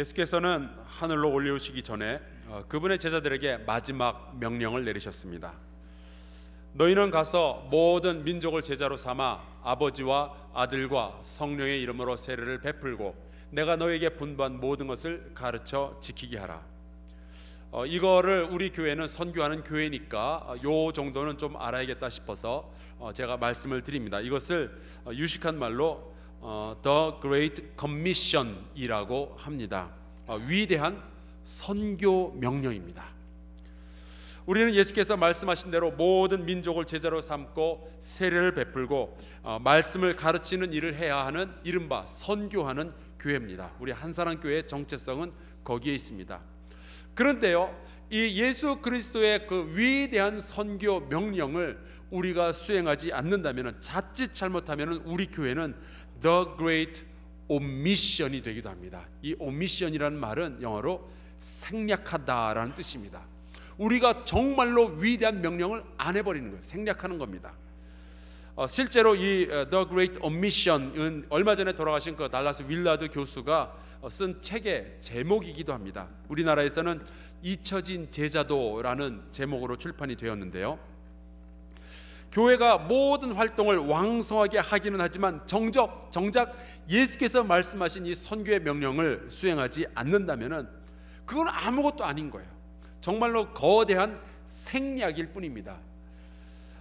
예수께서는 하늘로 올려오시기 전에 어, 그분의 제자들에게 마지막 명령을 내리셨습니다. 너희는 가서 모든 민족을 제자로 삼아 아버지와 아들과 성령의 이름으로 세례를 베풀고 내가 너에게 분부한 모든 것을 가르쳐 지키게 하라. 어, 이거를 우리 교회는 선교하는 교회니까 어, 요 정도는 좀 알아야겠다 싶어서 어, 제가 말씀을 드립니다. 이것을 어, 유식한 말로 어, The Great Commission이라고 합니다. 아, 위대한 선교 명령입니다. 우리는 예수께서 말씀하신 대로 모든 민족을 제자로 삼고 세례를 베풀고 어, 말씀을 가르치는 일을 해야 하는 이른바 선교하는 교회입니다. 우리 한사랑 교회의 정체성은 거기에 있습니다. 그런데요, 이 예수 그리스도의 그 위대한 선교 명령을 우리가 수행하지 않는다면 자칫 잘못하면 우리 교회는 The Great 오미션이 되기도 합니다. 이 오미션이라는 말은 영어로 생략하다라는 뜻입니다. 우리가 정말로 위대한 명령을 안 해버리는 거예요. 생략하는 겁니다. 어, 실제로 이 어, The Great Omission은 얼마 전에 돌아가신 그 달라스 윌라드 교수가 어, 쓴 책의 제목이기도 합니다. 우리나라에서는 잊혀진 제자도라는 제목으로 출판이 되었는데요. 교회가 모든 활동을 왕성하게 하기는 하지만 정적 정작 예수께서 말씀하신 이 선교의 명령을 수행하지 않는다면은 그건 아무것도 아닌 거예요. 정말로 거대한 생략일 뿐입니다.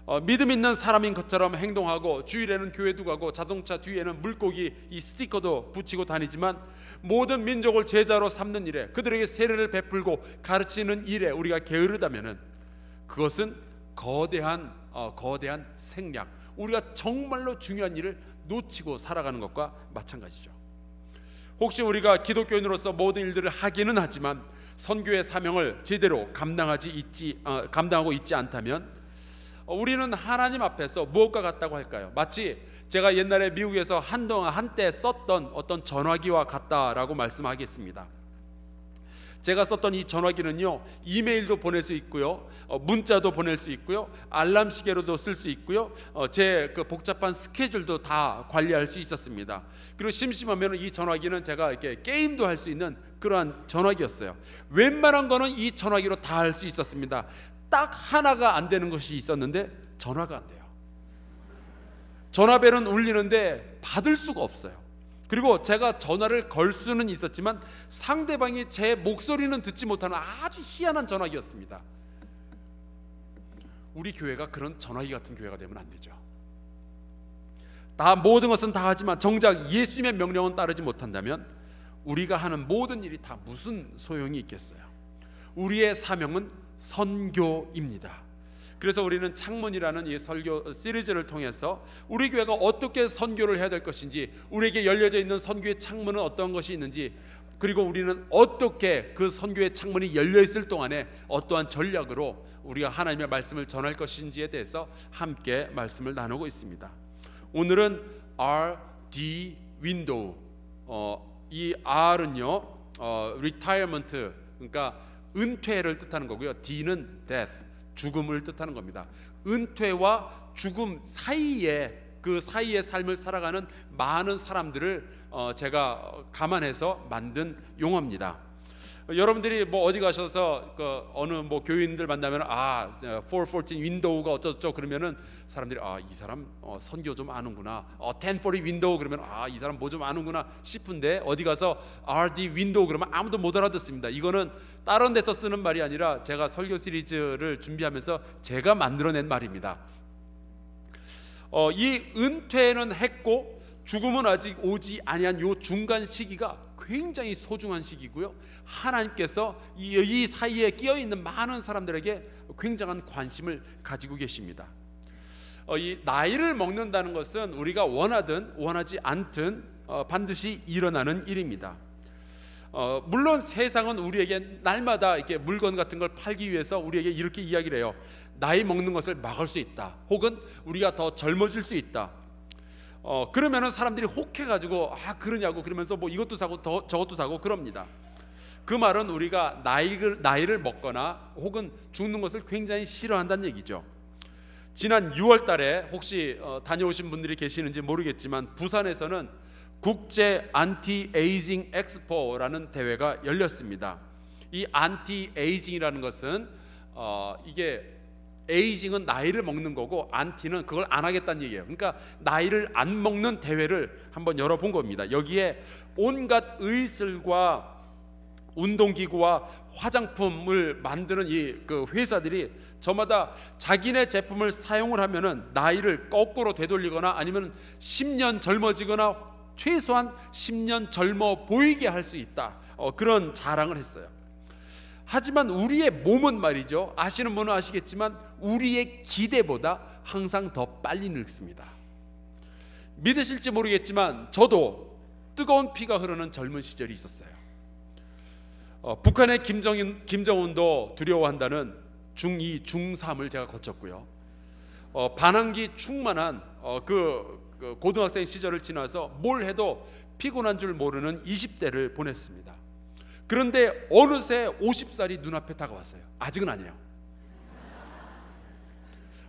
어, 믿음 있는 사람인 것처럼 행동하고 주일에는 교회도 가고 자동차 뒤에는 물고기 이 스티커도 붙이고 다니지만 모든 민족을 제자로 삼는 일에 그들에게 세례를 베풀고 가르치는 일에 우리가 게으르다면은 그것은 거대한 어, 거대한 생략, 우리가 정말로 중요한 일을 놓치고 살아가는 것과 마찬가지죠. 혹시 우리가 기독교인으로서 모든 일들을 하기는 하지만 선교의 사명을 제대로 감당하지 있지 어, 감당하고 있지 않다면 어, 우리는 하나님 앞에서 무엇과 같다고 할까요? 마치 제가 옛날에 미국에서 한동안 한때 썼던 어떤 전화기와 같다라고 말씀하겠습니다. 제가 썼던 이 전화기는요 이메일도 보낼 수 있고요 어, 문자도 보낼 수 있고요 알람 시계로도 쓸 수 있고요 어, 제그 복잡한 스케줄도 다 관리할 수 있었습니다 그리고 심심하면 이 전화기는 제가 이렇게 게임도 할 수 있는 그러한 전화기였어요 웬만한 거는 이 전화기로 다 할 수 있었습니다 딱 하나가 안 되는 것이 있었는데 전화가 안 돼요 전화벨은 울리는데 받을 수가 없어요 그리고 제가 전화를 걸 수는 있었지만 상대방이 제 목소리는 듣지 못하는 아주 희한한 전화기였습니다. 우리 교회가 그런 전화기 같은 교회가 되면 안 되죠. 다 모든 것은 다 하지만 정작 예수님의 명령은 따르지 못한다면 우리가 하는 모든 일이 다 무슨 소용이 있겠어요. 우리의 사명은 선교입니다. 그래서 우리는 창문이라는 이 설교 시리즈를 통해서 우리 교회가 어떻게 선교를 해야 될 것인지 우리에게 열려져 있는 선교의 창문은 어떤 것이 있는지 그리고 우리는 어떻게 그 선교의 창문이 열려 있을 동안에 어떠한 전략으로 우리가 하나님의 말씀을 전할 것인지에 대해서 함께 말씀을 나누고 있습니다. 오늘은 R D Window 어, 이 R은요 어, retirement 그러니까 은퇴를 뜻하는 거고요. D는 death 죽음을 뜻하는 겁니다. 은퇴와 죽음 사이에 그 사이의 삶을 살아가는 많은 사람들을 어, 제가 어, 감안해서 만든 용어입니다. 여러분들이 뭐 어디 가셔서 그 어느 뭐 교인들 만나면 아, 414 윈도우가 어쩌죠 그러면은 사람들이 아, 이 사람 어, 선교 좀 아는구나. 어, 1040 윈도우 그러면 아, 이 사람 뭐 좀 아는구나 싶은데 어디 가서 RD 윈도우 그러면 아무도 못 알아듣습니다. 이거는 다른 데서 쓰는 말이 아니라 제가 설교 시리즈를 준비하면서 제가 만들어낸 말입니다. 어, 이 은퇴는 했고 죽음은 아직 오지 아니한 요 중간 시기가 굉장히 소중한 시기고요. 하나님께서 이, 이 사이에 끼어 있는 많은 사람들에게 굉장한 관심을 가지고 계십니다. 어, 이 나이를 먹는다는 것은 우리가 원하든 원하지 않든 어, 반드시 일어나는 일입니다. 어, 물론 세상은 우리에게 날마다 이렇게 물건 같은 걸 팔기 위해서 우리에게 이렇게 이야기를 해요. 나이 먹는 것을 막을 수 있다. 혹은 우리가 더 젊어질 수 있다. 어, 그러면은 사람들이 혹해가지고 아 그러냐고 그러면서 뭐 이것도 사고 더, 저것도 사고 그럽니다. 그 말은 우리가 나이를 나이를 먹거나 혹은 죽는 것을 굉장히 싫어한다는 얘기죠. 지난 6월달에 혹시 어, 다녀오신 분들이 계시는지 모르겠지만 부산에서는 국제 안티 에이징 엑스포라는 대회가 열렸습니다. 이 안티 에이징이라는 것은 어, 이게 에이징은 나이를 먹는 거고 안티는 그걸 안 하겠다는 얘기예요. 그러니까 나이를 안 먹는 대회를 한번 열어본 겁니다. 여기에 온갖 의슬과 운동기구와 화장품을 만드는 이 그 회사들이 저마다 자기네 제품을 사용을 하면은 나이를 거꾸로 되돌리거나 아니면 10년 젊어지거나 최소한 10년 젊어 보이게 할 수 있다. 어, 그런 자랑을 했어요. 하지만 우리의 몸은 말이죠. 아시는 분은 아시겠지만 우리의 기대보다 항상 더 빨리 늙습니다. 믿으실지 모르겠지만 저도 뜨거운 피가 흐르는 젊은 시절이 있었어요. 어, 북한의 김정인, 김정은도 두려워한다는 중2, 중3을 제가 거쳤고요. 어, 반항기 충만한 어, 그, 그 고등학생 시절을 지나서 뭘 해도 피곤한 줄 모르는 20대를 보냈습니다. 그런데 어느새 50살이 눈앞에 다가왔어요. 아직은 아니에요.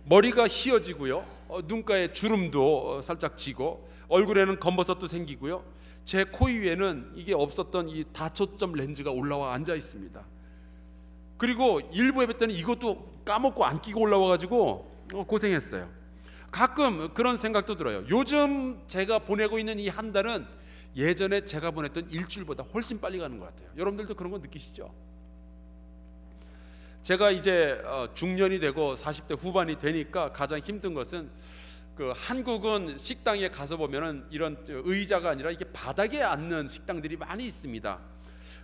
머리가 휘어지고요. 어, 눈가에 주름도 어, 살짝 지고 얼굴에는 검버섯도 생기고요. 제 코 위에는 이게 없었던 이 다초점 렌즈가 올라와 앉아 있습니다. 그리고 일부 예배 때는 이것도 까먹고 안 끼고 올라와 가지고 어, 고생했어요. 가끔 그런 생각도 들어요. 요즘 제가 보내고 있는 이 한 달은 예전에 제가 보냈던 일주일보다 훨씬 빨리 가는 것 같아요. 여러분들도 그런 거 느끼시죠? 제가 이제 어, 중년이 되고 40대 후반이 되니까 가장 힘든 것은 그 한국은 식당에 가서 보면은 이런 의자가 아니라 이게 바닥에 앉는 식당들이 많이 있습니다.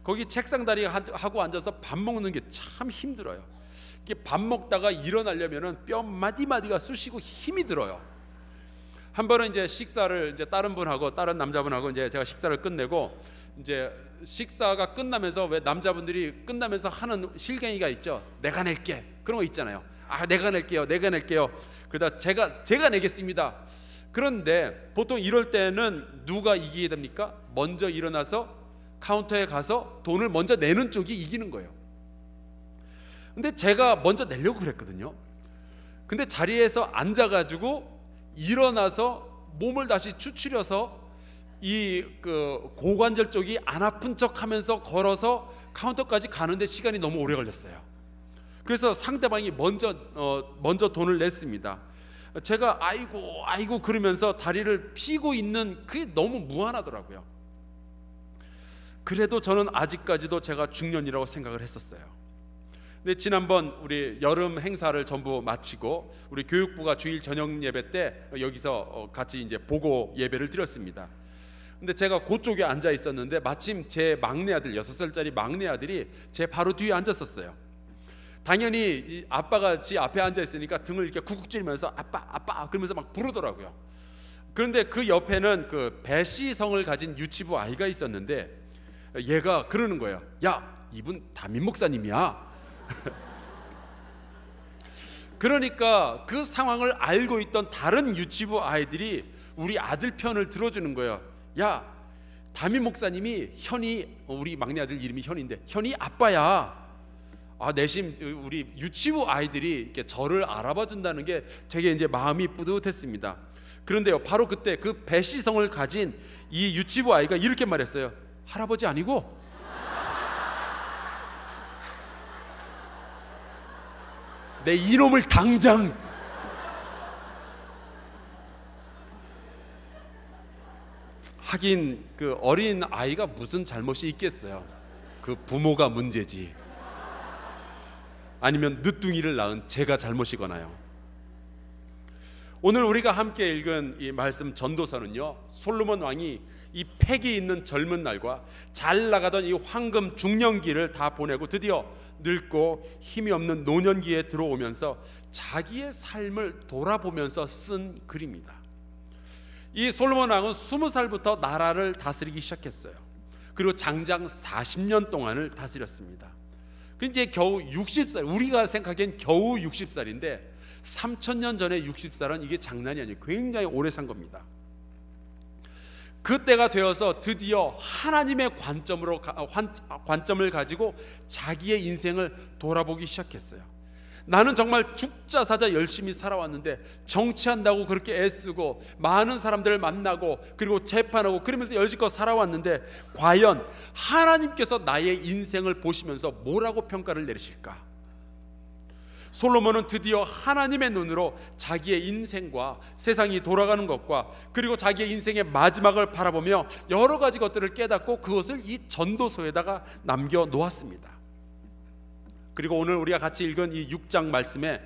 거기 책상 다리 하고 앉아서 밥 먹는 게 참 힘들어요. 이게 밥 먹다가 일어나려면은 뼈 마디 마디가 쑤시고 힘이 들어요. 한 번은 이제 식사를 이제 다른 분하고 다른 남자분하고 이제 제가 식사를 끝내고 이제 식사가 끝나면서 왜 남자분들이 끝나면서 하는 실갱이가 있죠. 내가 낼게. 그런 거 있잖아요. 아, 내가 낼게요. 내가 낼게요. 그다 제가 제가 내겠습니다. 그런데 보통 이럴 때는 누가 이기게 됩니까? 먼저 일어나서 카운터에 가서 돈을 먼저 내는 쪽이 이기는 거예요. 근데 제가 먼저 내려고 그랬거든요. 근데 자리에서 앉아가지고 일어나서 몸을 다시 추출해서 이 그 고관절 쪽이 안 아픈 척하면서 걸어서 카운터까지 가는데 시간이 너무 오래 걸렸어요. 그래서 상대방이 먼저 어, 먼저 돈을 냈습니다. 제가 아이고 아이고 그러면서 다리를 피고 있는 그게 너무 무한하더라고요. 그래도 저는 아직까지도 제가 중년이라고 생각을 했었어요. 근데 네, 지난번 우리 여름 행사를 전부 마치고 우리 교육부가 주일 저녁 예배 때 여기서 어, 같이 이제 보고 예배를 드렸습니다. 근데 제가 그쪽에 앉아 있었는데 마침 제 막내 아들 여섯 살짜리 막내 아들이 제 바로 뒤에 앉았었어요. 당연히 아빠가 지 앞에 앉아 있으니까 등을 이렇게 쿡쿡찌르면서 아빠 아빠 그러면서 막 부르더라고요. 그런데 그 옆에는 그 배시성을 가진 유치부 아이가 있었는데 얘가 그러는 거예요. 야 이분 담임 목사님이야. 그러니까 그 상황을 알고 있던 다른 유치부 아이들이 우리 아들 편을 들어주는 거예요. 야, 담임 목사님이 현이 어, 우리 막내 아들 이름이 현인데 현이 아빠야. 아 내심 우리 유치부 아이들이 이렇게 저를 알아봐 준다는 게 되게 이제 마음이 뿌듯했습니다. 그런데요, 바로 그때 그 배시성을 가진 이 유치부 아이가 이렇게 말했어요. 할아버지 아니고 내 이놈을 당장 하긴 그 어린 아이가 무슨 잘못이 있겠어요. 그 부모가 문제지. 아니면 늦둥이를 낳은 제가 잘못이거나요. 오늘 우리가 함께 읽은 이 말씀 전도서는요. 솔로몬 왕이 이 팩이 있는 젊은 날과 잘 나가던 이 황금 중년기를 다 보내고 드디어 늙고 힘이 없는 노년기에 들어오면서 자기의 삶을 돌아보면서 쓴 글입니다. 이 솔로몬 왕은 20살부터 나라를 다스리기 시작했어요. 그리고 장장 40년 동안을 다스렸습니다. 그 이제 겨우 60살, 우리가 생각엔 겨우 60살인데 3천년 전에 60살은 이게 장난이 아니에요. 굉장히 오래 산 겁니다. 그때가 되어서 드디어 하나님의 관점으로 어, 어, 관점을 가지고 자기의 인생을 돌아보기 시작했어요. 나는 정말 죽자 사자 열심히 살아왔는데 정치한다고 그렇게 애쓰고 많은 사람들을 만나고 그리고 재판하고 그러면서 열심껏 살아왔는데 과연 하나님께서 나의 인생을 보시면서 뭐라고 평가를 내리실까? 솔로몬은 드디어 하나님의 눈으로 자기의 인생과 세상이 돌아가는 것과 그리고 자기의 인생의 마지막을 바라보며 여러 가지 것들을 깨닫고 그것을 이 전도서에다가 남겨 놓았습니다. 그리고 오늘 우리가 같이 읽은 이 6장 말씀에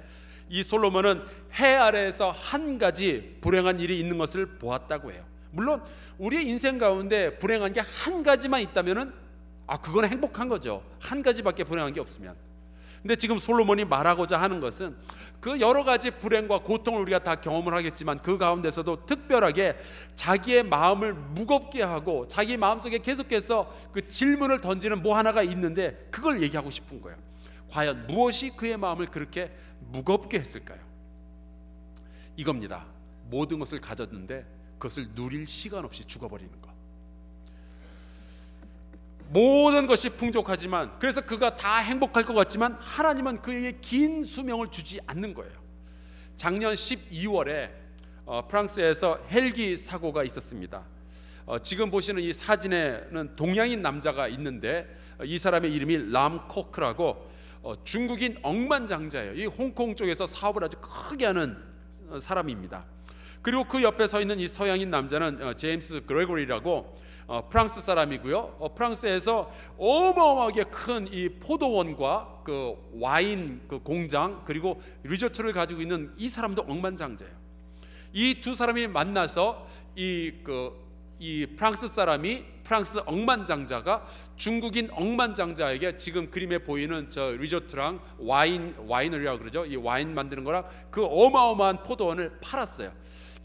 이 솔로몬은 해 아래에서 한 가지 불행한 일이 있는 것을 보았다고 해요. 물론 우리의 인생 가운데 불행한 게 한 가지만 있다면은 아 그건 행복한 거죠. 한 가지밖에 불행한 게 없으면 근데 지금 솔로몬이 말하고자 하는 것은 그 여러 가지 불행과 고통을 우리가 다 경험을 하겠지만 그 가운데서도 특별하게 자기의 마음을 무겁게 하고 자기 마음속에 계속해서 그 질문을 던지는 뭐 하나가 있는데 그걸 얘기하고 싶은 거예요. 과연 무엇이 그의 마음을 그렇게 무겁게 했을까요? 이겁니다. 모든 것을 가졌는데 그것을 누릴 시간 없이 죽어버리는 것. 모든 것이 풍족하지만 그래서 그가 다 행복할 것 같지만 하나님은 그에게 긴 수명을 주지 않는 거예요. 작년 12월에 어, 프랑스에서 헬기 사고가 있었습니다. 어, 지금 보시는 이 사진에는 동양인 남자가 있는데 어, 이 사람의 이름이 람 코크라고 어, 중국인 억만장자예요. 이 홍콩 쪽에서 사업을 아주 크게 하는 어, 사람입니다. 그리고 그 옆에 서 있는 이 서양인 남자는 어, 제임스 그레고리라고 어, 프랑스 사람이고요. 어, 프랑스에서 어마어마하게 큰 이 포도원과 그 와인 그 공장 그리고 리조트를 가지고 있는 이 사람도 억만장자예요. 이 두 사람이 만나서 이 그이 그, 프랑스 사람이 프랑스 억만장자가 중국인 억만장자에게 지금 그림에 보이는 저 리조트랑 와인 와이너리라고 그러죠. 이 와인 만드는 거랑 그 어마어마한 포도원을 팔았어요.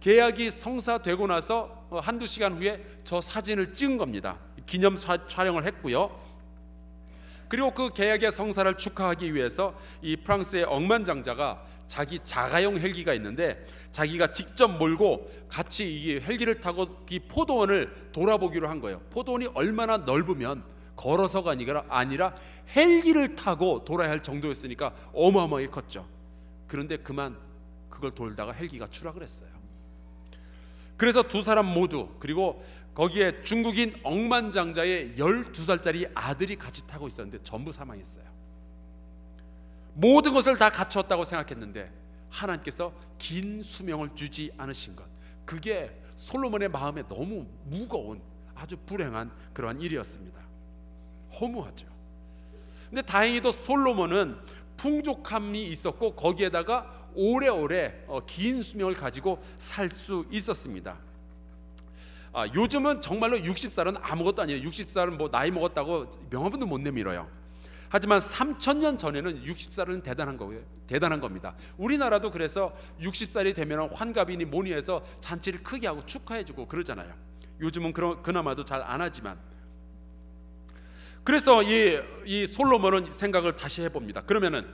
계약이 성사되고 나서 어, 한두 시간 후에 저 사진을 찍은 겁니다. 기념 사, 촬영을 했고요. 그리고 그 계약의 성사를 축하하기 위해서 이 프랑스의 억만장자가 자기 자가용 헬기가 있는데 자기가 직접 몰고 같이 이 헬기를 타고 이 포도원을 돌아보기로 한 거예요. 포도원이 얼마나 넓으면 걸어서가 아니라, 아니라 헬기를 타고 돌아야 할 정도였으니까 어마어마하게 컸죠. 그런데 그만 그걸 돌다가 헬기가 추락을 했어요. 그래서 두 사람 모두 그리고 거기에 중국인 억만장자의 12살짜리 아들이 같이 타고 있었는데 전부 사망했어요. 모든 것을 다 갖췄다고 생각했는데 하나님께서 긴 수명을 주지 않으신 것. 그게 솔로몬의 마음에 너무 무거운 아주 불행한 그러한 일이었습니다. 허무하죠. 근데 다행히도 솔로몬은 풍족함이 있었고 거기에다가 오래오래 어, 긴 수명을 가지고 살 수 있었습니다. 아, 요즘은 정말로 60살은 아무것도 아니에요. 60살은 뭐 나이 먹었다고 명함도 못 내밀어요. 하지만 3천년 전에는 60살은 대단한 거예요. 대단한 겁니다. 우리나라도 그래서 60살이 되면 환갑이니 뭐니 해서 잔치를 크게 하고 축하해 주고 그러잖아요. 요즘은 그러, 그나마도 잘 안 하지만 그래서 이, 이 솔로몬은 생각을 다시 해봅니다. 그러면은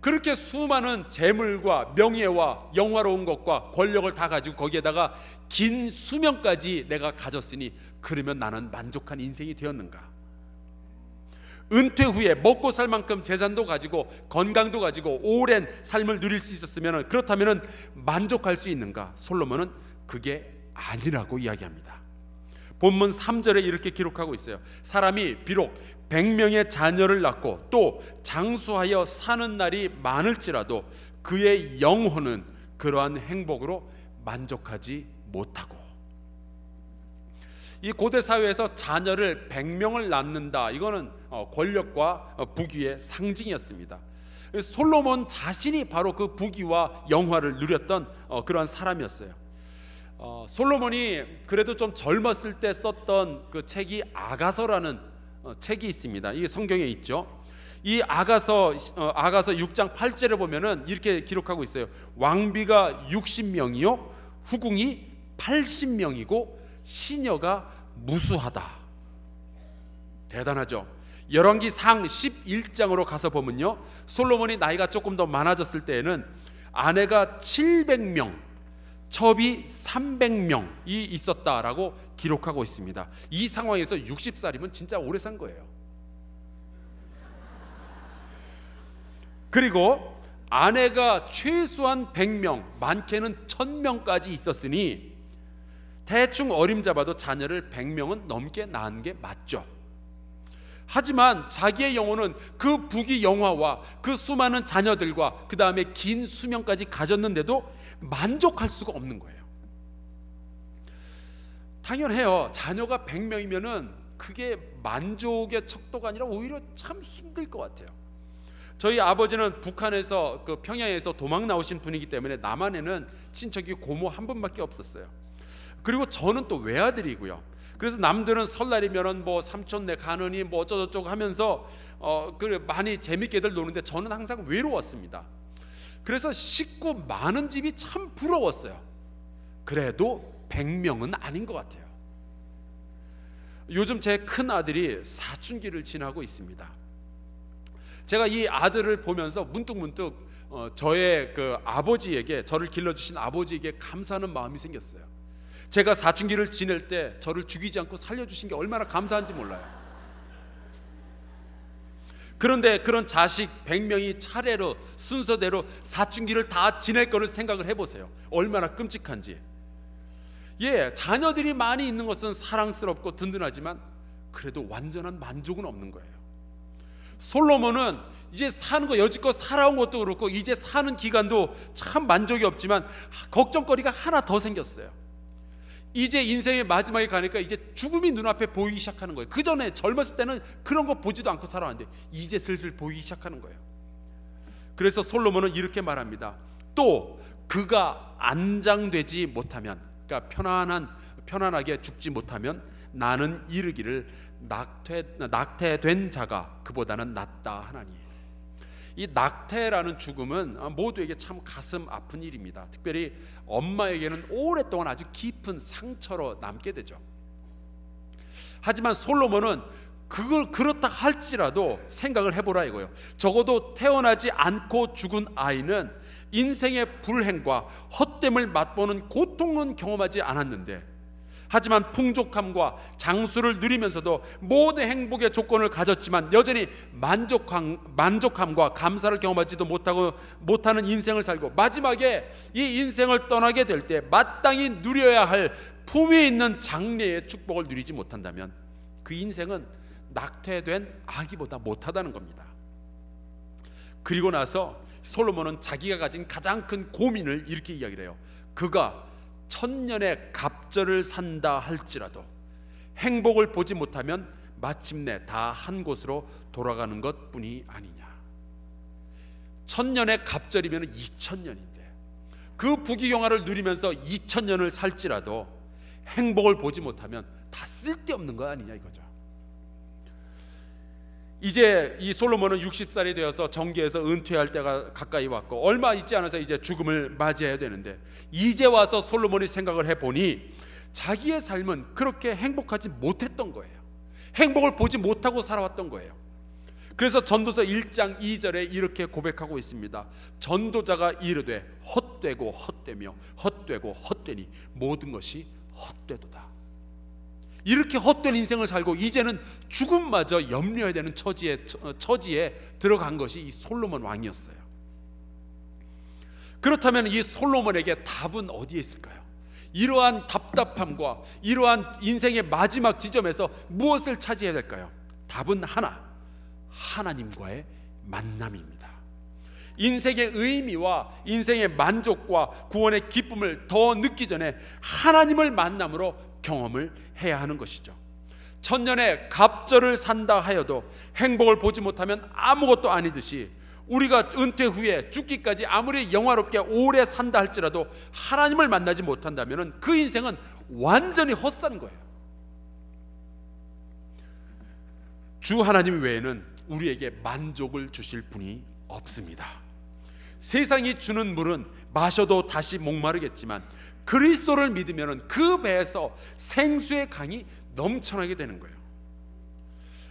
그렇게 수많은 재물과 명예와 영화로운 것과 권력을 다 가지고 거기에다가 긴 수명까지 내가 가졌으니 그러면 나는 만족한 인생이 되었는가? 은퇴 후에 먹고 살 만큼 재산도 가지고 건강도 가지고 오랜 삶을 누릴 수 있었으면 그렇다면 만족할 수 있는가? 솔로몬은 그게 아니라고 이야기합니다. 본문 3절에 이렇게 기록하고 있어요. 사람이 비록 백명의 자녀를 낳고 또 장수하여 사는 날이 많을지라도 그의 영혼은 그러한 행복으로 만족하지 못하고 이 고대 사회에서 자녀를 백명을 낳는다 이거는 어, 권력과 어, 부귀의 상징이었습니다. 솔로몬 자신이 바로 그 부귀와 영화를 누렸던 어, 그러한 사람이었어요. 솔로몬이 그래도 좀 젊었을 때 썼던 그 책이 아가서라는 어, 책이 있습니다. 이게 성경에 있죠. 이 아가서 어, 아가서 6장 8절에 보면은 이렇게 기록하고 있어요. 왕비가 60명이요, 후궁이 80명이고 시녀가 무수하다. 대단하죠. 열왕기 상 11장으로 가서 보면요. 솔로몬이 나이가 조금 더 많아졌을 때에는 아내가 700명, 첩이 300명이 있었다라고 기록하고 있습니다. 이 상황에서 60살이면 진짜 오래 산 거예요. 그리고 아내가 최소한 100명, 많게는 1000명까지 있었으니 대충 어림잡아도 자녀를 100명은 넘게 낳은 게 맞죠. 하지만 자기의 영혼은 그 부귀 영화와 그 수많은 자녀들과 그 다음에 긴 수명까지 가졌는데도 만족할 수가 없는 거예요. 당연해요. 자녀가 100명이면은 그게 만족의 척도가 아니라 오히려 참 힘들 것 같아요. 저희 아버지는 북한에서 그 평양에서 도망 나오신 분이기 때문에 남한에는 친척이 고모 한 분밖에 없었어요. 그리고 저는 또 외아들이고요. 그래서 남들은 설날이면은 뭐 삼촌네 가느니 뭐 어쩌저쩌고 하면서 어그 많이 재밌게들 노는데 저는 항상 외로웠습니다. 그래서 식구 많은 집이 참 부러웠어요. 그래도 100명은 아닌 것 같아요. 요즘 제 큰 아들이 사춘기를 지나고 있습니다. 제가 이 아들을 보면서 문득문득 어, 저의 그 아버지에게 저를 길러주신 아버지에게 감사하는 마음이 생겼어요. 제가 사춘기를 지낼 때 저를 죽이지 않고 살려주신 게 얼마나 감사한지 몰라요. 그런데 그런 자식 100명이 차례로 순서대로 사춘기를 다 지낼 거를 생각을 해보세요. 얼마나 끔찍한지. 예, 자녀들이 많이 있는 것은 사랑스럽고 든든하지만 그래도 완전한 만족은 없는 거예요. 솔로몬은 이제 사는 거 여지껏 살아온 것도 그렇고 이제 사는 기간도 참 만족이 없지만 걱정거리가 하나 더 생겼어요. 이제 인생의 마지막에 가니까 이제 죽음이 눈앞에 보이기 시작하는 거예요. 그 전에 젊었을 때는 그런 거 보지도 않고 살아왔는데 이제 슬슬 보이기 시작하는 거예요. 그래서 솔로몬은 이렇게 말합니다. 또 그가 안장되지 못하면 그러니까 편안한 편안하게 죽지 못하면 나는 이르기를 낙태 낙태된 자가 그보다는 낫다 하나니. 이 낙태라는 죽음은 모두에게 참 가슴 아픈 일입니다. 특별히 엄마에게는 오랫동안 아주 깊은 상처로 남게 되죠. 하지만 솔로몬은 그걸 그렇다 할지라도 생각을 해보라 이거요. 적어도 태어나지 않고 죽은 아이는 인생의 불행과 헛됨을 맛보는 고통은 경험하지 않았는데 하지만 풍족함과 장수를 누리면서도 모든 행복의 조건을 가졌지만 여전히 만족함, 만족함과 감사를 경험하지도 못하고 못하는 인생을 살고 마지막에 이 인생을 떠나게 될 때 마땅히 누려야 할 품위 있는 장래의 축복을 누리지 못한다면 그 인생은 낙태된 아기보다 못하다는 겁니다. 그리고 나서 솔로몬은 자기가 가진 가장 큰 고민을 이렇게 이야기를 해요. 그가 천년의 갑절을 산다 할지라도 행복을 보지 못하면 마침내 다 한 곳으로 돌아가는 것뿐이 아니냐. 천년의 갑절이면 2천년인데 그 부귀영화를 누리면서 2천년을 살지라도 행복을 보지 못하면 다 쓸데없는 거 아니냐 이거죠. 이제 이 솔로몬은 60살이 되어서 정계에서 은퇴할 때가 가까이 왔고 얼마 있지 않아서 이제 죽음을 맞이해야 되는데 이제 와서 솔로몬이 생각을 해보니 자기의 삶은 그렇게 행복하지 못했던 거예요. 행복을 보지 못하고 살아왔던 거예요. 그래서 전도서 1장 2절에 이렇게 고백하고 있습니다. 전도자가 이르되 헛되고 헛되며 헛되고 헛되니 모든 것이 헛되도다. 이렇게 헛된 인생을 살고 이제는 죽음마저 염려해야 되는 처지에, 처지에 들어간 것이 이 솔로몬 왕이었어요. 그렇다면 이 솔로몬에게 답은 어디에 있을까요? 이러한 답답함과 이러한 인생의 마지막 지점에서 무엇을 차지해야 될까요? 답은 하나. 하나님과의 만남입니다. 인생의 의미와 인생의 만족과 구원의 기쁨을 더느끼 전에 하나님을 만남으로 경험을 해야 하는 것이죠. 천년의 갑절을 산다 하여도 행복을 보지 못하면 아무것도 아니듯이 우리가 은퇴 후에 죽기까지 아무리 영화롭게 오래 산다 할지라도 하나님을 만나지 못한다면 그 인생은 완전히 헛산 거예요. 주 하나님 외에는 우리에게 만족을 주실 분이 없습니다. 세상이 주는 물은 마셔도 다시 목마르겠지만 그리스도를 믿으면 그 배에서 생수의 강이 넘쳐나게 되는 거예요.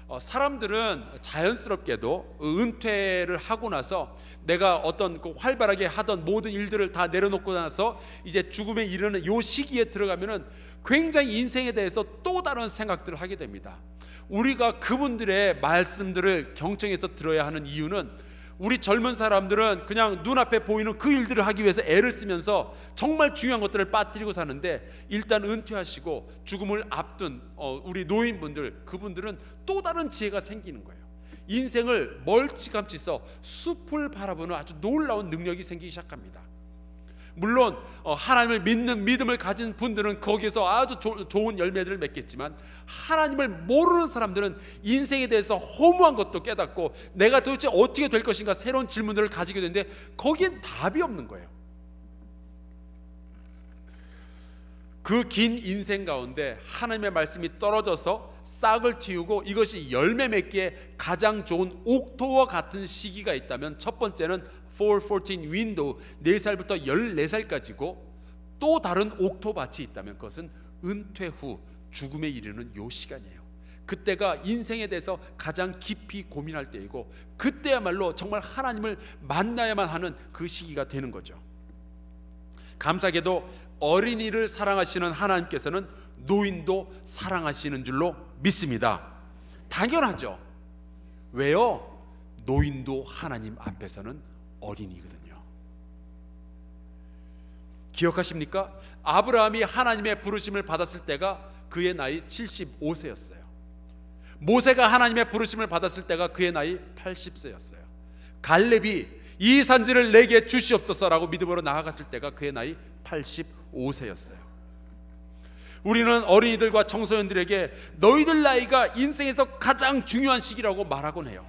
어, 사람들은 자연스럽게도 은퇴를 하고 나서 내가 어떤 그 활발하게 하던 모든 일들을 다 내려놓고 나서 이제 죽음에 이르는 요 시기에 들어가면은 굉장히 인생에 대해서 또 다른 생각들을 하게 됩니다. 우리가 그분들의 말씀들을 경청해서 들어야 하는 이유는 우리 젊은 사람들은 그냥 눈앞에 보이는 그 일들을 하기 위해서 애를 쓰면서 정말 중요한 것들을 빠뜨리고 사는데 일단 은퇴하시고 죽음을 앞둔 어, 우리 노인분들 그분들은 또 다른 지혜가 생기는 거예요. 인생을 멀찌감치 써 숲을 바라보는 아주 놀라운 능력이 생기기 시작합니다. 물론 어, 하나님을 믿는 믿음을 가진 분들은 거기에서 아주 조, 좋은 열매들을 맺겠지만 하나님을 모르는 사람들은 인생에 대해서 허무한 것도 깨닫고 내가 도대체 어떻게 될 것인가 새로운 질문들을 가지게 되는데 거기엔 답이 없는 거예요. 그 긴 인생 가운데 하나님의 말씀이 떨어져서 싹을 틔우고 이것이 열매 맺기에 가장 좋은 옥토와 같은 시기가 있다면 첫 번째는 4, 14 윈도우 4살부터 14살까지고 또 다른 옥토밭이 있다면 그것은 은퇴 후 죽음에 이르는 요 시간이에요 그때가 인생에 대해서 가장 깊이 고민할 때이고 그때야말로 정말 하나님을 만나야만 하는 그 시기가 되는 거죠 감사하게도 어린이를 사랑하시는 하나님께서는 노인도 사랑하시는 줄로 믿습니다 당연하죠 왜요? 노인도 하나님 앞에서는 어린이거든요. 기억하십니까? 아브라함이 하나님의 부르심을 받았을 때가 그의 나이 75세였어요. 모세가 하나님의 부르심을 받았을 때가 그의 나이 80세였어요. 갈렙이 이 산지를 내게 주시옵소서라고 믿음으로 나아갔을 때가 그의 나이 85세였어요. 우리는 어린이들과 청소년들에게 너희들 나이가 인생에서 가장 중요한 시기라고 말하곤 해요.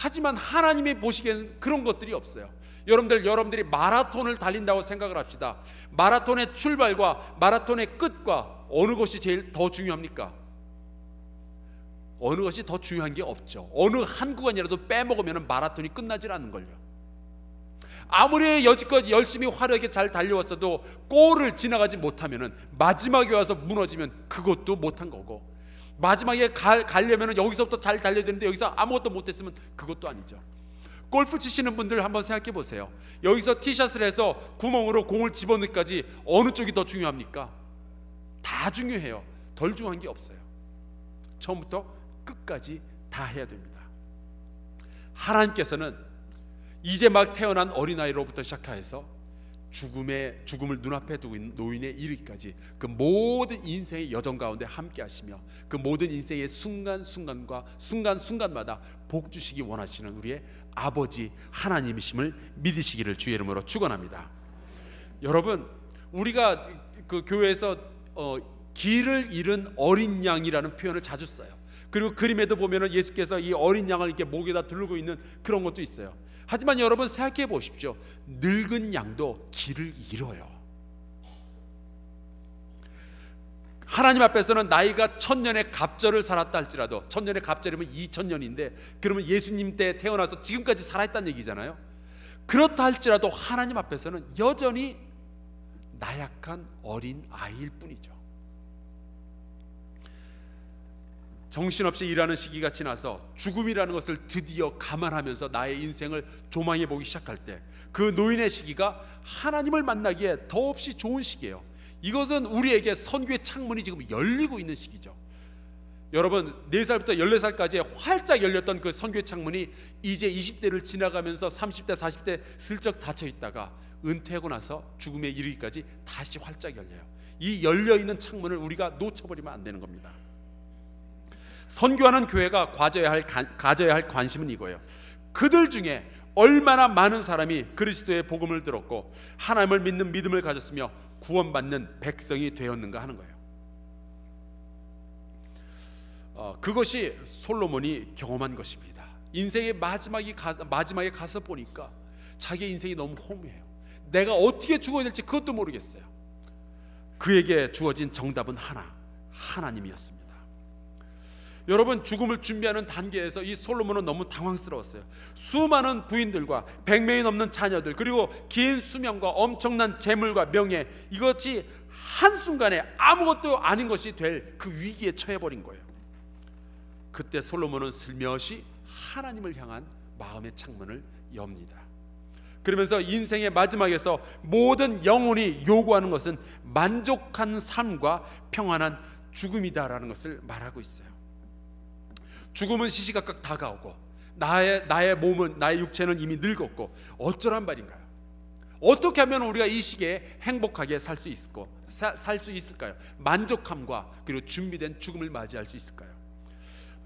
하지만 하나님이 보시기에는 그런 것들이 없어요. 여러분들 여러분들이 마라톤을 달린다고 생각을 합시다. 마라톤의 출발과 마라톤의 끝과 어느 것이 제일 더 중요합니까? 어느 것이 더 중요한 게 없죠. 어느 한 구간이라도 빼먹으면 마라톤이 끝나질 않는 걸요. 아무리 여지껏 열심히 화려하게 잘 달려왔어도 골을 지나가지 못하면 마지막에 와서 무너지면 그것도 못한 거고 마지막에 가, 가려면 여기서부터 잘 달려야 되는데 여기서 아무것도 못했으면 그것도 아니죠. 골프 치시는 분들 한번 생각해 보세요. 여기서 티샷을 해서 구멍으로 공을 집어넣기까지 어느 쪽이 더 중요합니까? 다 중요해요. 덜 중요한 게 없어요. 처음부터 끝까지 다 해야 됩니다. 하나님께서는 이제 막 태어난 어린아이로부터 시작해서 죽음의 죽음을 눈앞에 두고 있는 노인에 이르기까지 그 모든 인생의 여정 가운데 함께 하시며 그 모든 인생의 순간순간과 순간순간마다 복 주시기 원하시는 우리의 아버지 하나님이심을 믿으시기를 주의 이름으로 축원합니다. 여러분, 우리가 그 교회에서 어, 길을 잃은 어린 양이라는 표현을 자주 써요. 그리고 그림에도 보면은 예수께서 이 어린 양을 이렇게 목에다 두르고 있는 그런 것도 있어요. 하지만 여러분 생각해 보십시오. 늙은 양도 길을 잃어요. 하나님 앞에서는 나이가 천년의 갑절을 살았다 할지라도 천년의 갑절이면 2천년인데 뭐 그러면 예수님 때 태어나서 지금까지 살아있다는 얘기잖아요. 그렇다 할지라도 하나님 앞에서는 여전히 나약한 어린 아이일 뿐이죠. 정신없이 일하는 시기가 지나서 죽음이라는 것을 드디어 감안하면서 나의 인생을 조망해 보기 시작할 때 그 노인의 시기가 하나님을 만나기에 더없이 좋은 시기예요. 이것은 우리에게 선교의 창문이 지금 열리고 있는 시기죠. 여러분 네살부터 열네 살까지 활짝 열렸던 그 선교의 창문이 이제 20대를 지나가면서 30대 40대 슬쩍 닫혀 있다가 은퇴하고 나서 죽음에 이르기까지 다시 활짝 열려요. 이 열려 있는 창문을 우리가 놓쳐버리면 안 되는 겁니다. 선교하는 교회가 가져야 할, 가져야 할 관심은 이거예요. 그들 중에 얼마나 많은 사람이 그리스도의 복음을 들었고 하나님을 믿는 믿음을 가졌으며 구원받는 백성이 되었는가 하는 거예요. 어, 그것이 솔로몬이 경험한 것입니다. 인생의 마지막이 가, 마지막에 가서 보니까 자기 인생이 너무 허무해요. 내가 어떻게 죽어야 될지 그것도 모르겠어요. 그에게 주어진 정답은 하나, 하나님이었습니다. 여러분 죽음을 준비하는 단계에서 이 솔로몬은 너무 당황스러웠어요. 수많은 부인들과 1명이 넘는 자녀들 그리고 긴 수명과 엄청난 재물과 명예 이것이 한순간에 아무것도 아닌 것이 될 그 위기에 처해 버린 거예요. 그때 솔로몬은 슬며시 하나님을 향한 마음의 창문을 엽니다. 그러면서 인생의 마지막에서 모든 영혼이 요구하는 것은 만족한 삶과 평안한 죽음이다라는 것을 말하고 있어요. 죽음은 시시각각 다가오고 나의 나의 몸은 나의 육체는 이미 늙었고 어쩌란 말인가요? 어떻게 하면 우리가 이 시기에 행복하게 살 수 있을고 살수 있을까요? 만족함과 그리고 준비된 죽음을 맞이할 수 있을까요?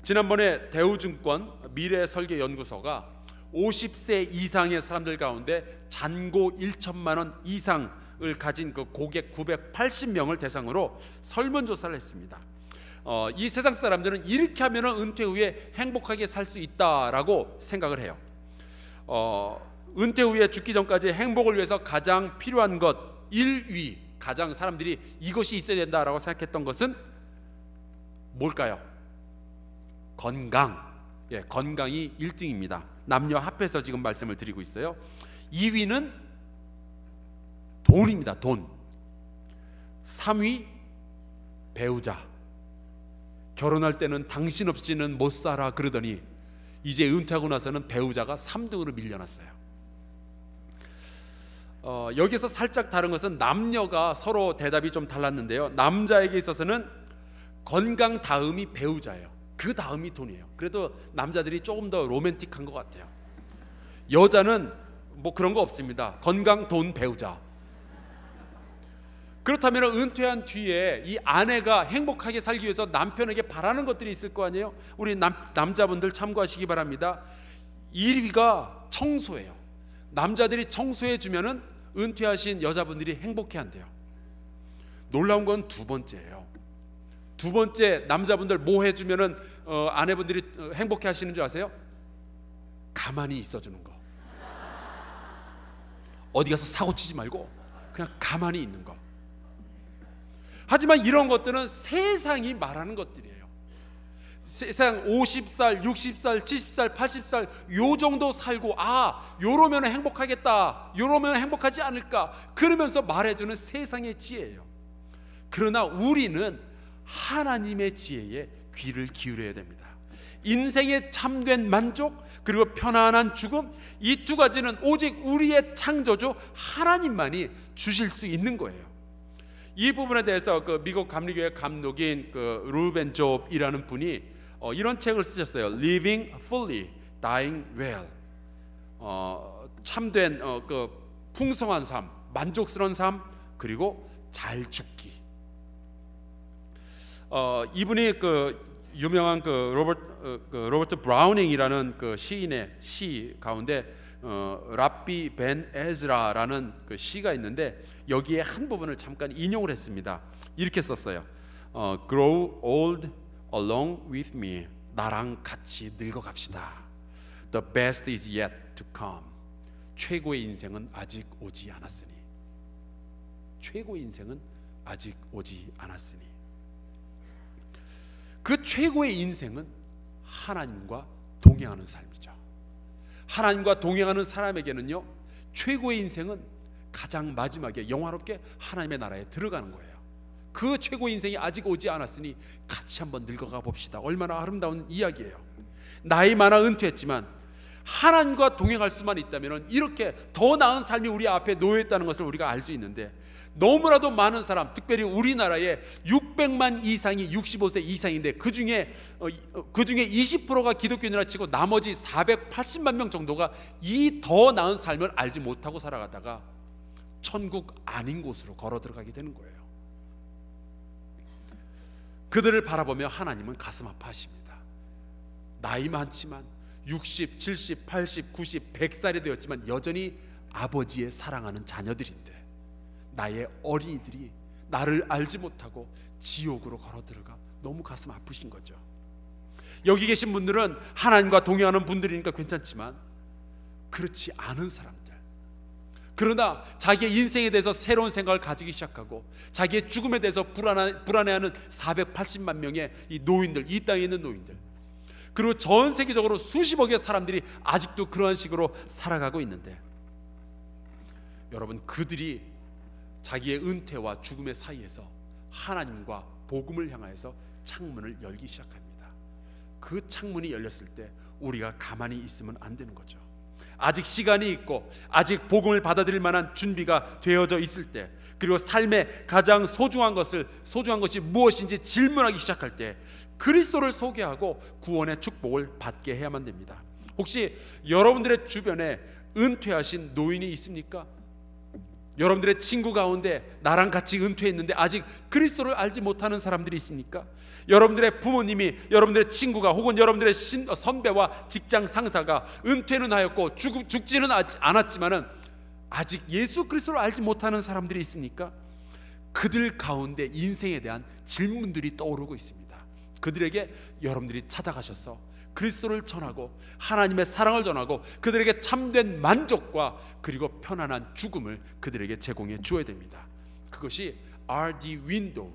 지난번에 대우증권 미래설계연구소가 50세 이상의 사람들 가운데 잔고 1천만 원 이상을 가진 그 고객 980명을 대상으로 설문조사를 했습니다. 어, 이 세상 사람들은 이렇게 하면 은퇴 후에 행복하게 살 수 있다라고 생각을 해요. 어, 은퇴 후에 죽기 전까지 행복을 위해서 가장 필요한 것 1위 가장 사람들이 이것이 있어야 된다라고 생각했던 것은 뭘까요? 건강. 예, 건강이 1등입니다. 남녀 합해서 지금 말씀을 드리고 있어요. 2위는 돈입니다. 돈. 3위 배우자. 결혼할 때는 당신 없이는 못 살아 그러더니 이제 은퇴하고 나서는 배우자가 3등으로 밀려났어요. 어, 여기서 살짝 다른 것은 남녀가 서로 대답이 좀 달랐는데요. 남자에게 있어서는 건강 다음이 배우자예요. 그 다음이 돈이에요. 그래도 남자들이 조금 더 로맨틱한 것 같아요. 여자는 뭐 그런 거 없습니다. 건강, 돈, 배우자. 그렇다면 은퇴한 뒤에 이 아내가 행복하게 살기 위해서 남편에게 바라는 것들이 있을 거 아니에요? 우리 남, 남자분들 참고하시기 바랍니다. 1위가 청소예요. 남자들이 청소해 주면은 은퇴하신 여자분들이 행복해 한대요. 놀라운 건 두 번째예요. 두 번째 남자분들 뭐 해주면은 어, 아내분들이 어, 행복해 하시는 줄 아세요? 가만히 있어주는 거. 어디 가서 사고 치지 말고 그냥 가만히 있는 거. 하지만 이런 것들은 세상이 말하는 것들이에요. 세상 50살, 60살, 70살, 80살 요 정도 살고 아, 요러면 행복하겠다. 요러면 행복하지 않을까. 그러면서 말해 주는 세상의 지혜예요. 그러나 우리는 하나님의 지혜에 귀를 기울여야 됩니다. 인생의 참된 만족 그리고 편안한 죽음 이 두 가지는 오직 우리의 창조주 하나님만이 주실 수 있는 거예요. 이 부분에 대해서 그 미국 감리교회 감독인 그 루벤 좁이라는 분이 어, 이런 책을 쓰셨어요. Living Fully, Dying Well. 어, 참된 어, 그 풍성한 삶, 만족스러운 삶, 그리고 잘 죽기. 어, 이분이 그 유명한 그 로버트 어, 그 로버트 브라우닝이라는 그 시인의 시 가운데 어, 랍비 벤 에즈라라는 그 시가 있는데 여기에 한 부분을 잠깐 인용을 했습니다. 이렇게 썼어요. 어, grow old along with me. 나랑 같이 늙어갑시다. The best is yet to come. 최고의 인생은 아직 오지 않았으니. 최고의 인생은 아직 오지 않았으니. 그 최고의 인생은 하나님과 동행하는 삶이죠. 하나님과 동행하는 사람에게는요. 최고의 인생은 가장 마지막에 영화롭게 하나님의 나라에 들어가는 거예요. 그 최고 인생이 아직 오지 않았으니 같이 한번 늙어가 봅시다. 얼마나 아름다운 이야기예요. 나이 많아 은퇴했지만 하나님과 동행할 수만 있다면 이렇게 더 나은 삶이 우리 앞에 놓여 있다는 것을 우리가 알 수 있는데 너무나도 많은 사람, 특별히 우리나라에 600만 이상이 65세 이상인데 그 중에 어, 어, 그 중에 20%가 기독교인이라 치고 나머지 480만 명 정도가 이 더 나은 삶을 알지 못하고 살아가다가 천국 아닌 곳으로 걸어 들어가게 되는 거예요. 그들을 바라보며 하나님은 가슴 아파하십니다. 나이 많지만 60, 70, 80, 90, 100살이 되었지만 여전히 아버지의 사랑하는 자녀들인데 나의 어린이들이 나를 알지 못하고 지옥으로 걸어 들어가 너무 가슴 아프신 거죠. 여기 계신 분들은 하나님과 동행하는 분들이니까 괜찮지만 그렇지 않은 사람 그러나 자기의 인생에 대해서 새로운 생각을 가지기 시작하고 자기의 죽음에 대해서 불안해, 불안해하는 480만 명의 이 노인들, 이 땅에 있는 노인들 그리고 전 세계적으로 수십억의 사람들이 아직도 그러한 식으로 살아가고 있는데 여러분 그들이 자기의 은퇴와 죽음의 사이에서 하나님과 복음을 향하여서 창문을 열기 시작합니다. 그 창문이 열렸을 때 우리가 가만히 있으면 안 되는 거죠. 아직 시간이 있고 아직 복음을 받아들일 만한 준비가 되어져 있을 때 그리고 삶의 가장 소중한 것을 소중한 것이 무엇인지 질문하기 시작할 때 그리스도를 소개하고 구원의 축복을 받게 해야만 됩니다. 혹시 여러분들의 주변에 은퇴하신 노인이 있습니까? 여러분들의 친구 가운데 나랑 같이 은퇴했는데 아직 그리스도를 알지 못하는 사람들이 있습니까? 여러분들의 부모님이 여러분들의 친구가 혹은 여러분들의 신, 어, 선배와 직장 상사가 은퇴는 하였고 죽, 죽지는 않았지만은 아직 예수 그리스도를 알지 못하는 사람들이 있습니까? 그들 가운데 인생에 대한 질문들이 떠오르고 있습니다. 그들에게 여러분들이 찾아가셔서 그리스도를 전하고 하나님의 사랑을 전하고 그들에게 참된 만족과 그리고 편안한 죽음을 그들에게 제공해 주어야 됩니다. 그것이 RD 윈도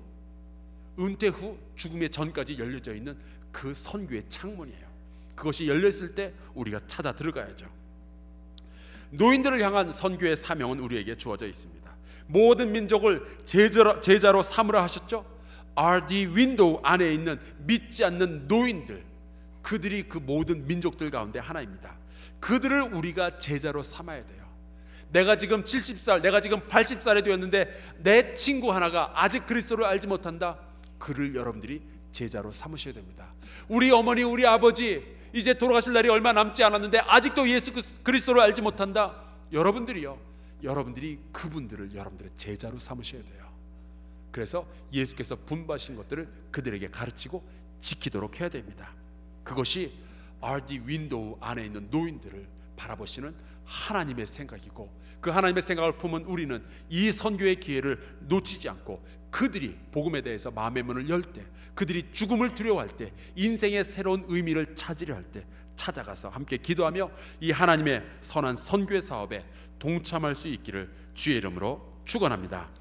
은퇴 후 죽음의 전까지 열려져 있는 그 선교의 창문이에요. 그것이 열려 을때 우리가 찾아 들어가야죠. 노인들을 향한 선교의 사명은 우리에게 주어져 있습니다. 모든 민족을 제자로, 제자로 삼으라 하셨죠. RD 윈도 안에 있는 믿지 않는 노인들 그들이 그 모든 민족들 가운데 하나입니다. 그들을 우리가 제자로 삼아야 돼요. 내가 지금 70살, 내가 지금 80살에 되었는데 내 친구 하나가 아직 그리스도를 알지 못한다. 그를 여러분들이 제자로 삼으셔야 됩니다. 우리 어머니, 우리 아버지 이제 돌아가실 날이 얼마 남지 않았는데 아직도 예수 그리스도를 알지 못한다. 여러분들이요. 여러분들이 그분들을 여러분들의 제자로 삼으셔야 돼요. 그래서 예수께서 분부하신 것들을 그들에게 가르치고 지키도록 해야 됩니다. 그것이 RD 윈도우 안에 있는 노인들을 바라보시는 하나님의 생각이고 그 하나님의 생각을 품은 우리는 이 선교의 기회를 놓치지 않고 그들이 복음에 대해서 마음의 문을 열 때 그들이 죽음을 두려워할 때 인생의 새로운 의미를 찾으려 할 때 찾아가서 함께 기도하며 이 하나님의 선한 선교의 사업에 동참할 수 있기를 주의 이름으로 축원합니다.